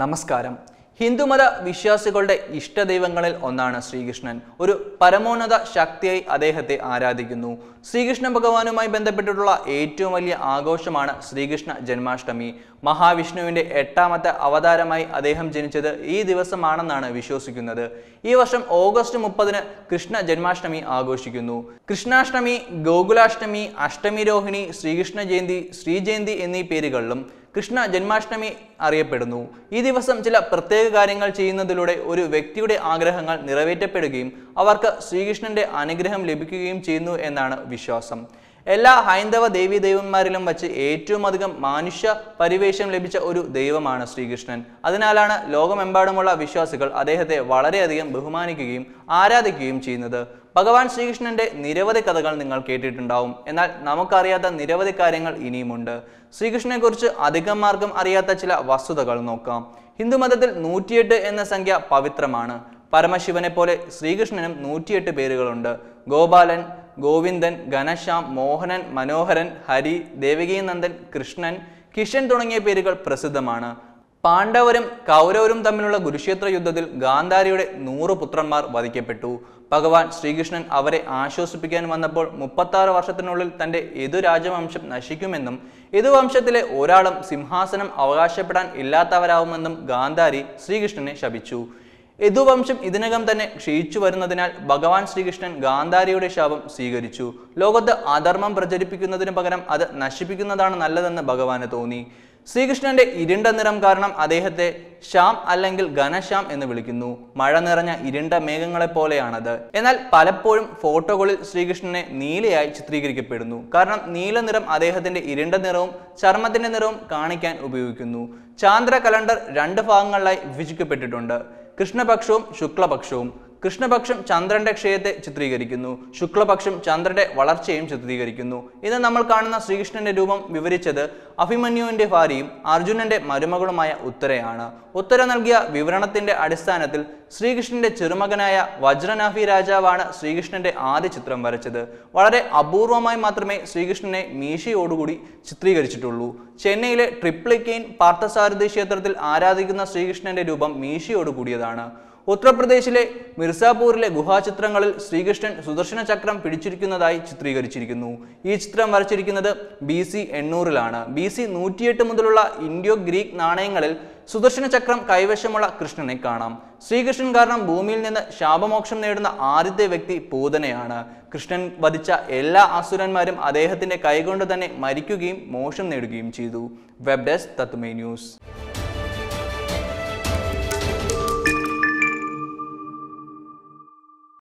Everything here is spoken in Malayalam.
നമസ്കാരം ഹിന്ദുമത വിശ്വാസികളുടെ ഇഷ്ടദൈവങ്ങളിൽ ഒന്നാണ് ശ്രീകൃഷ്ണൻ ഒരു പരമോന്നത ശക്തിയായി അദ്ദേഹത്തെ ആരാധിക്കുന്നു ശ്രീകൃഷ്ണ ഭഗവാനുമായി ബന്ധപ്പെട്ടിട്ടുള്ള ഏറ്റവും വലിയ ആഘോഷമാണ് ശ്രീകൃഷ്ണ ജന്മാഷ്ടമി മഹാവിഷ്ണുവിൻ്റെ എട്ടാമത്തെ അവതാരമായി അദ്ദേഹം ജനിച്ചത് ഈ ദിവസമാണെന്നാണ് വിശ്വസിക്കുന്നത് ഈ വർഷം ഓഗസ്റ്റ് മുപ്പതിന് കൃഷ്ണ ജന്മാഷ്ടമി ആഘോഷിക്കുന്നു കൃഷ്ണാഷ്ടമി ഗോകുലാഷ്ടമി അഷ്ടമി രോഹിണി ശ്രീകൃഷ്ണ ജയന്തി ശ്രീജയന്തി എന്നീ പേരുകളിലും കൃഷ്ണ ജന്മാഷ്ടമി അറിയപ്പെടുന്നു ഈ ദിവസം ചില പ്രത്യേക കാര്യങ്ങൾ ചെയ്യുന്നതിലൂടെ ഒരു വ്യക്തിയുടെ ആഗ്രഹങ്ങൾ നിറവേറ്റപ്പെടുകയും അവർക്ക് ശ്രീകൃഷ്ണന്റെ അനുഗ്രഹം ലഭിക്കുകയും ചെയ്യുന്നു എന്നാണ് വിശ്വാസം എല്ലാ ഹൈന്ദവ ദേവീ ദൈവന്മാരിലും വച്ച് ഏറ്റവും അധികം മനുഷ്യ പരിവേഷം ലഭിച്ച ഒരു ദൈവമാണ് ശ്രീകൃഷ്ണൻ അതിനാലാണ് ലോകമെമ്പാടുമുള്ള വിശ്വാസികൾ അദ്ദേഹത്തെ വളരെയധികം ബഹുമാനിക്കുകയും ആരാധിക്കുകയും ചെയ്യുന്നത് ഭഗവാൻ ശ്രീകൃഷ്ണന്റെ നിരവധി കഥകൾ നിങ്ങൾ കേട്ടിട്ടുണ്ടാവും എന്നാൽ നമുക്കറിയാത്ത നിരവധി കാര്യങ്ങൾ ഇനിയുമുണ്ട് ശ്രീകൃഷ്ണനെക്കുറിച്ച് അധികം മാർഗം അറിയാത്ത ചില വസ്തുതകൾ നോക്കാം ഹിന്ദുമതത്തിൽ നൂറ്റിയെട്ട് എന്ന സംഖ്യ പവിത്രമാണ് പരമശിവനെ പോലെ ശ്രീകൃഷ്ണനും നൂറ്റിയെട്ട് പേരുകളുണ്ട് ഗോപാലൻ ഗോവിന്ദൻ ഘനശ്യാം മോഹനൻ മനോഹരൻ ഹരി ദേവകീനന്ദൻ കൃഷ്ണൻ കിഷൻ തുടങ്ങിയ പേരുകൾ പ്രസിദ്ധമാണ് പാണ്ഡവരും കൗരവരും തമ്മിലുള്ള കുരുക്ഷേത്ര യുദ്ധത്തിൽ ഗാന്ധാരിയുടെ നൂറ് പുത്രന്മാർ വധിക്കപ്പെട്ടു ഭഗവാൻ ശ്രീകൃഷ്ണൻ അവരെ ആശ്വസിപ്പിക്കാൻ വന്നപ്പോൾ മുപ്പത്താറ് വർഷത്തിനുള്ളിൽ തൻ്റെ ഏതു രാജവംശം നശിക്കുമെന്നും ഏതു വംശത്തിലെ ഒരാളും സിംഹാസനം അവകാശപ്പെടാൻ ഇല്ലാത്തവരാവുമെന്നും ഗാന്ധാരി ശ്രീകൃഷ്ണനെ ശപിച്ചു യദുവംശം ഇതിനകം തന്നെ ക്ഷയിച്ചു വരുന്നതിനാൽ ഭഗവാൻ ശ്രീകൃഷ്ണൻ ഗാന്ധാരിയുടെ ശാപം സ്വീകരിച്ചു ലോകത്ത് അധർമ്മം പ്രചരിപ്പിക്കുന്നതിന് പകരം അത് നശിപ്പിക്കുന്നതാണ് നല്ലതെന്ന് ഭഗവാന് തോന്നി ശ്രീകൃഷ്ണന്റെ ഇരുണ്ട നിറം കാരണം അദ്ദേഹത്തെ ശ്യാം അല്ലെങ്കിൽ ഘനശ്യാം എന്ന് വിളിക്കുന്നു മഴ നിറഞ്ഞ ഇരുണ്ട മേഘങ്ങളെ പോലെയാണത് എന്നാൽ പലപ്പോഴും ഫോട്ടോകളിൽ ശ്രീകൃഷ്ണനെ നീലയായി ചിത്രീകരിക്കപ്പെടുന്നു കാരണം നീല നിറം അദ്ദേഹത്തിന്റെ ഇരുണ്ട നിറവും ചർമ്മത്തിന്റെ നിറവും കാണിക്കാൻ ഉപയോഗിക്കുന്നു ചാന്ദ്ര കലണ്ടർ രണ്ട് ഭാഗങ്ങളിലായി വിഭജിക്കപ്പെട്ടിട്ടുണ്ട് കൃഷ്ണപക്ഷവും ശുക്ലപക്ഷവും കൃഷ്ണപക്ഷം ചന്ദ്രന്റെ ക്ഷയത്തെ ചിത്രീകരിക്കുന്നു ശുക്ലപക്ഷം ചന്ദ്രന്റെ വളർച്ചയും ചിത്രീകരിക്കുന്നു ഇന്ന് നമ്മൾ കാണുന്ന ശ്രീകൃഷ്ണന്റെ രൂപം വിവരിച്ചത് അഭിമന്യുവിന്റെ ഭാര്യയും അർജുനന്റെ മരുമകളുമായ ഉത്തരയാണ് ഉത്തര നൽകിയ വിവരണത്തിന്റെ അടിസ്ഥാനത്തിൽ ശ്രീകൃഷ്ണന്റെ ചെറുമകനായ വജ്രനാഭി രാജാവാണ് ശ്രീകൃഷ്ണന്റെ ആദ്യ ചിത്രം വരച്ചത് വളരെ അപൂർവമായി മാത്രമേ ശ്രീകൃഷ്ണനെ മീശയോടുകൂടി ചിത്രീകരിച്ചിട്ടുള്ളൂ ചെന്നൈയിലെ ട്രിപ്ലിക്കെയിൻ പാർത്ഥസാരഥി ക്ഷേത്രത്തിൽ ആരാധിക്കുന്ന ശ്രീകൃഷ്ണന്റെ രൂപം മീശയോടുകൂടിയതാണ് കൂടിയതാണ് ഉത്തർപ്രദേശിലെ മിർസാപൂരിലെ ഗുഹാചിത്രങ്ങളിൽ ശ്രീകൃഷ്ണൻ സുദർശന ചക്രം പിടിച്ചിരിക്കുന്നതായി ചിത്രീകരിച്ചിരിക്കുന്നു ഈ ചിത്രം വരച്ചിരിക്കുന്നത് ബി സി എണ്ണൂറിലാണ് ബി സി നൂറ്റിയെട്ട് മുതലുള്ള ഇന്ത്യോ ഗ്രീക്ക് നാണയങ്ങളിൽ സുദർശന ചക്രം കൈവശമുള്ള കൃഷ്ണനെ കാണാം ശ്രീകൃഷ്ണൻ കാരണം ഭൂമിയിൽ നിന്ന് ശാപമോക്ഷം നേടുന്ന ആദ്യത്തെ വ്യക്തി പൂതനയാണ് കൃഷ്ണൻ വധിച്ച എല്ലാ അസുരന്മാരും അദ്ദേഹത്തിന്റെ കൈകൊണ്ട് തന്നെ മരിക്കുകയും മോക്ഷം നേടുകയും ചെയ്തു വെബ് ഡെസ്ക് തത്മേ ന്യൂസ്